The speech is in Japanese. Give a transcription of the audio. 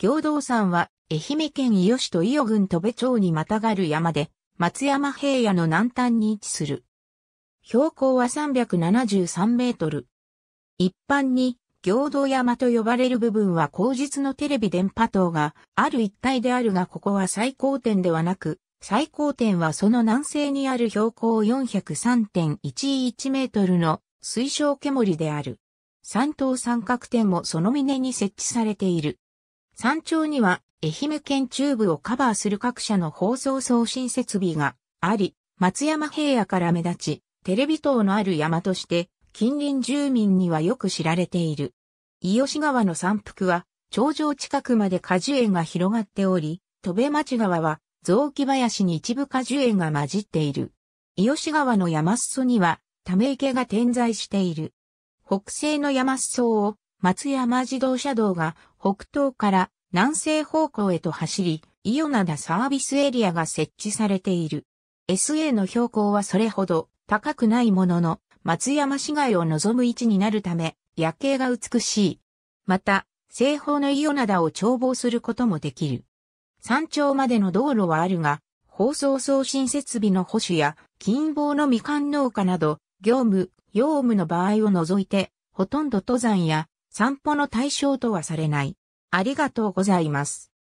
行道山は、愛媛県伊予市と伊予郡戸部町にまたがる山で、松山平野の南端に位置する。標高は373メートル。一般に、行道山と呼ばれる部分は後日のテレビ電波塔がある一帯であるがここは最高点ではなく、最高点はその南西にある標高403.11メートルの水晶煙である。三等三角点もその峰に設置されている。山頂には愛媛県中部をカバーする各社の放送送信設備があり、松山平野から目立ち、テレビ塔のある山として近隣住民にはよく知られている。伊予市川の山腹は頂上近くまで果樹園が広がっており、戸部町川は雑木林に一部果樹園が混じっている。伊予市川の山裾にはため池が点在している。北西の山裾を松山自動車道が北東から南西方向へと走り、伊予灘サービスエリアが設置されている。SA の標高はそれほど高くないものの、松山市街を望む位置になるため、夜景が美しい。また、西方の伊予灘を眺望することもできる。山頂までの道路はあるが、放送送信設備の保守や、近傍のみかん農家など、業務、用務の場合を除いて、ほとんど登山や散歩の対象とはされない。ありがとうございます。